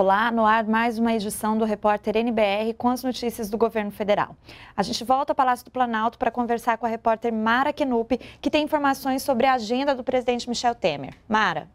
Olá, no ar mais uma edição do repórter NBR com as notícias do governo federal. A gente volta ao Palácio do Planalto para conversar com a repórter Mara Kenup, que tem informações sobre a agenda do presidente Michel Temer. Mara.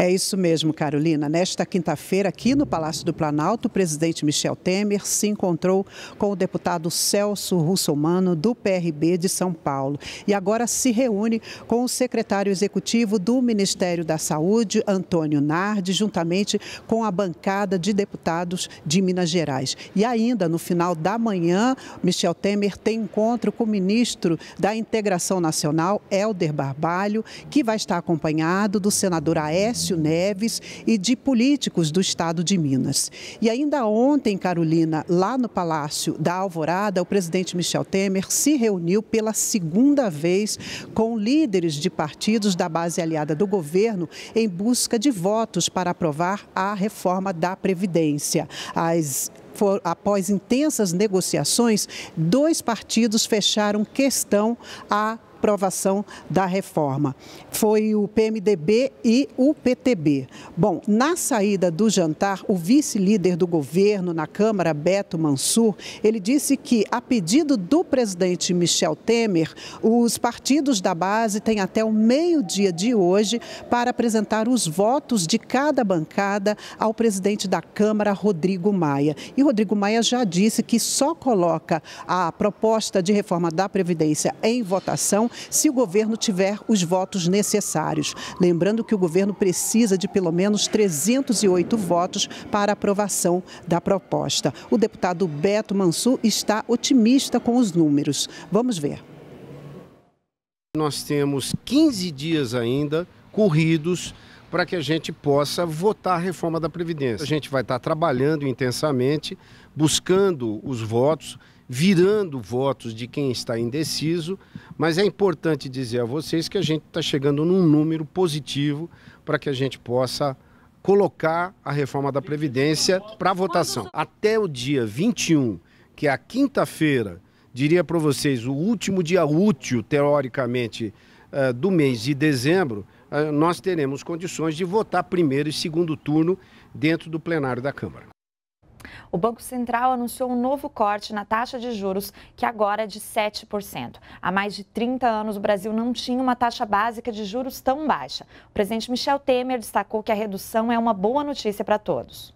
É isso mesmo, Carolina. Nesta quinta-feira, aqui no Palácio do Planalto, o presidente Michel Temer se encontrou com o deputado Celso Russomano, do PRB de São Paulo. E agora se reúne com o secretário executivo do Ministério da Saúde, Antônio Nardi, juntamente com a bancada de deputados de Minas Gerais. E ainda no final da manhã, Michel Temer tem encontro com o ministro da Integração Nacional, Helder Barbalho, que vai estar acompanhado do senador Aécio. Neves e de políticos do estado de Minas. E ainda ontem, Carolina, lá no Palácio da Alvorada, o presidente Michel Temer se reuniu pela segunda vez com líderes de partidos da base aliada do governo em busca de votos para aprovar a reforma da Previdência. As após intensas negociações, dois partidos fecharam questão a aprovação da reforma. Foi o PMDB e o PTB. Bom, na saída do jantar, o vice-líder do governo na Câmara, Beto Mansur, ele disse que, a pedido do presidente Michel Temer, os partidos da base têm até o meio-dia de hoje para apresentar os votos de cada bancada ao presidente da Câmara, Rodrigo Maia. E Rodrigo Maia já disse que só coloca a proposta de reforma da Previdência em votação se o governo tiver os votos necessários. Lembrando que o governo precisa de pelo menos 308 votos para aprovação da proposta. O deputado Beto Mansu está otimista com os números. Vamos ver. Nós temos 15 dias ainda corridos para que a gente possa votar a reforma da Previdência. A gente vai estar trabalhando intensamente, buscando os votos virando votos de quem está indeciso, mas é importante dizer a vocês que a gente está chegando num número positivo para que a gente possa colocar a reforma da Previdência para votação. Até o dia 21, que é a quinta-feira, diria para vocês, o último dia útil, teoricamente, eh, do mês de dezembro, eh, nós teremos condições de votar primeiro e segundo turno dentro do plenário da Câmara. O Banco Central anunciou um novo corte na taxa de juros, que agora é de 7%. Há mais de 30 anos, o Brasil não tinha uma taxa básica de juros tão baixa. O presidente Michel Temer destacou que a redução é uma boa notícia para todos.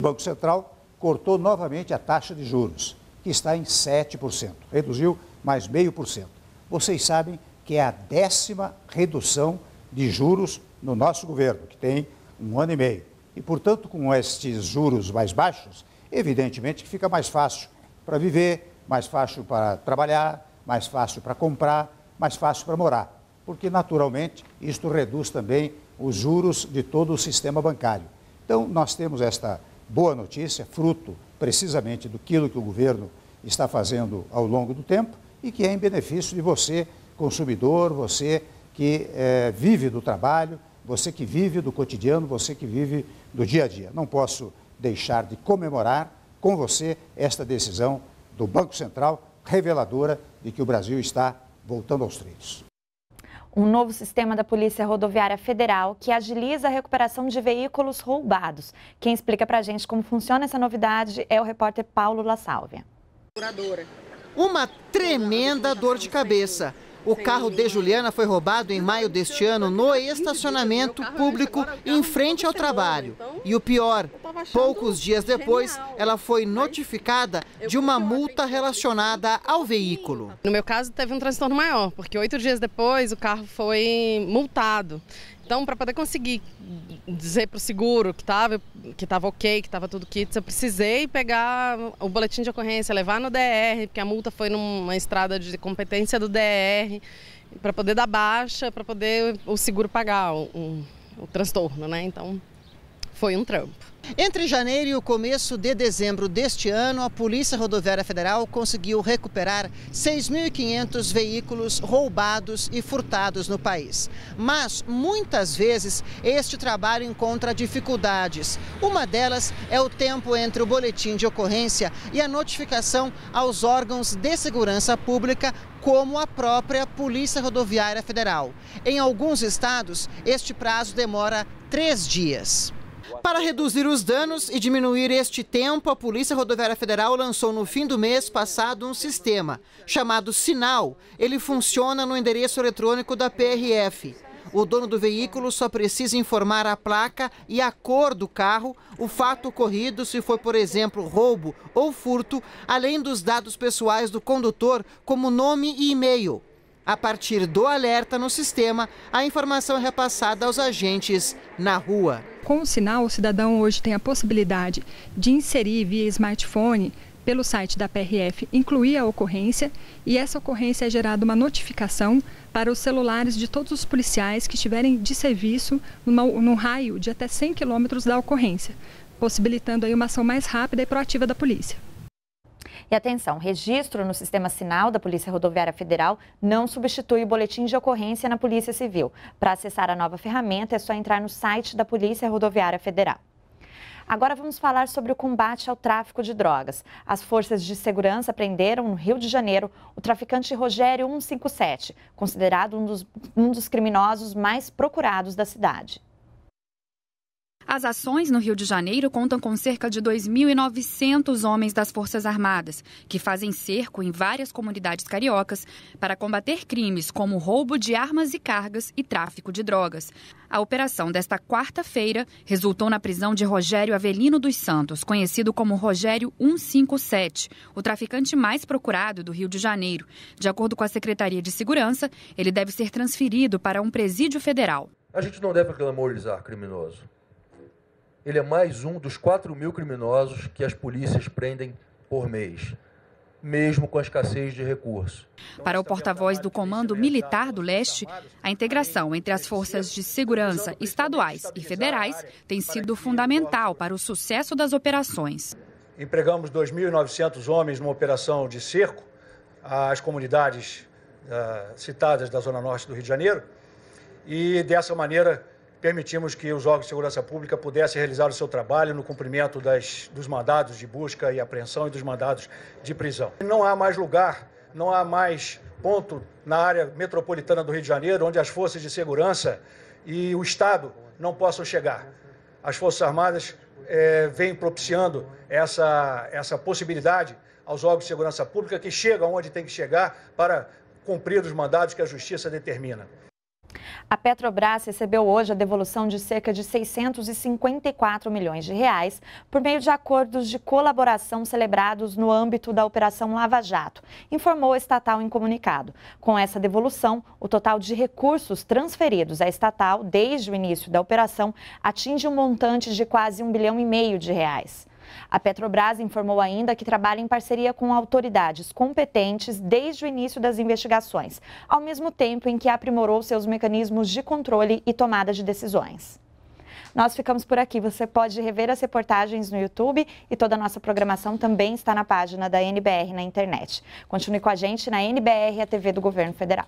O Banco Central cortou novamente a taxa de juros, que está em 7%. Reduziu mais meio por cento. Vocês sabem que é a décima redução de juros no nosso governo, que tem um ano e meio. E, portanto, com estes juros mais baixos, evidentemente que fica mais fácil para viver, mais fácil para trabalhar, mais fácil para comprar, mais fácil para morar. Porque, naturalmente, isto reduz também os juros de todo o sistema bancário. Então, nós temos esta boa notícia, fruto precisamente do que o governo está fazendo ao longo do tempo e que é em benefício de você, consumidor, você que é, vive do trabalho, você que vive do cotidiano, você que vive do dia a dia. Não posso deixar de comemorar com você esta decisão do Banco Central reveladora de que o Brasil está voltando aos trilhos. Um novo sistema da Polícia Rodoviária Federal que agiliza a recuperação de veículos roubados. Quem explica para a gente como funciona essa novidade é o repórter Paulo La Sálvia. Uma tremenda dor de cabeça. O carro de Juliana foi roubado em maio deste ano no estacionamento público em frente ao trabalho. E o pior, Poucos dias depois, genial. ela foi notificada de uma multa relacionada ao veículo. No meu caso, teve um transtorno maior, porque oito dias depois o carro foi multado. Então, para poder conseguir dizer para o seguro que estava que tava ok, que estava tudo kits, eu precisei pegar o boletim de ocorrência, levar no DR, porque a multa foi numa estrada de competência do DR, para poder dar baixa, para poder o seguro pagar o, o, o transtorno, né? Então, foi um trampo. Entre janeiro e o começo de dezembro deste ano, a Polícia Rodoviária Federal conseguiu recuperar 6.500 veículos roubados e furtados no país. Mas muitas vezes este trabalho encontra dificuldades. Uma delas é o tempo entre o boletim de ocorrência e a notificação aos órgãos de segurança pública como a própria Polícia Rodoviária Federal. Em alguns estados, este prazo demora três dias. Para reduzir os danos e diminuir este tempo, a Polícia Rodoviária Federal lançou no fim do mês passado um sistema chamado Sinal. Ele funciona no endereço eletrônico da PRF. O dono do veículo só precisa informar a placa e a cor do carro, o fato ocorrido, se foi, por exemplo, roubo ou furto, além dos dados pessoais do condutor, como nome e e-mail. A partir do alerta no sistema, a informação é repassada aos agentes na rua. Com o sinal, o cidadão hoje tem a possibilidade de inserir via smartphone pelo site da PRF incluir a ocorrência e essa ocorrência é gerada uma notificação para os celulares de todos os policiais que estiverem de serviço num raio de até 100 quilômetros da ocorrência, possibilitando aí uma ação mais rápida e proativa da polícia. E atenção, registro no sistema sinal da Polícia Rodoviária Federal não substitui o boletim de ocorrência na Polícia Civil. Para acessar a nova ferramenta, é só entrar no site da Polícia Rodoviária Federal. Agora vamos falar sobre o combate ao tráfico de drogas. As forças de segurança prenderam no Rio de Janeiro o traficante Rogério 157, considerado um dos, um dos criminosos mais procurados da cidade. As ações no Rio de Janeiro contam com cerca de 2.900 homens das Forças Armadas, que fazem cerco em várias comunidades cariocas para combater crimes como roubo de armas e cargas e tráfico de drogas. A operação desta quarta-feira resultou na prisão de Rogério Avelino dos Santos, conhecido como Rogério 157, o traficante mais procurado do Rio de Janeiro. De acordo com a Secretaria de Segurança, ele deve ser transferido para um presídio federal. A gente não deve glamorizar criminoso ele é mais um dos 4 mil criminosos que as polícias prendem por mês mesmo com a escassez de recursos. Então, para é o porta-voz do Comando Militar do Leste, a integração entre as forças de segurança estaduais e federais tem sido fundamental para o sucesso das operações. Empregamos 2.900 homens numa operação de cerco às comunidades uh, citadas da Zona Norte do Rio de Janeiro e, dessa maneira, permitimos que os órgãos de segurança pública pudessem realizar o seu trabalho no cumprimento das, dos mandados de busca e apreensão e dos mandados de prisão. Não há mais lugar, não há mais ponto na área metropolitana do Rio de Janeiro onde as forças de segurança e o Estado não possam chegar. As Forças Armadas é, vêm propiciando essa, essa possibilidade aos órgãos de segurança pública que chegam onde tem que chegar para cumprir os mandados que a Justiça determina. A Petrobras recebeu hoje a devolução de cerca de 654 milhões de reais por meio de acordos de colaboração celebrados no âmbito da Operação Lava Jato, informou a estatal em comunicado. Com essa devolução, o total de recursos transferidos à estatal desde o início da operação atinge um montante de quase um bilhão e meio de reais. A Petrobras informou ainda que trabalha em parceria com autoridades competentes desde o início das investigações, ao mesmo tempo em que aprimorou seus mecanismos de controle e tomada de decisões. Nós ficamos por aqui. Você pode rever as reportagens no YouTube e toda a nossa programação também está na página da NBR na internet. Continue com a gente na NBR, a TV do Governo Federal.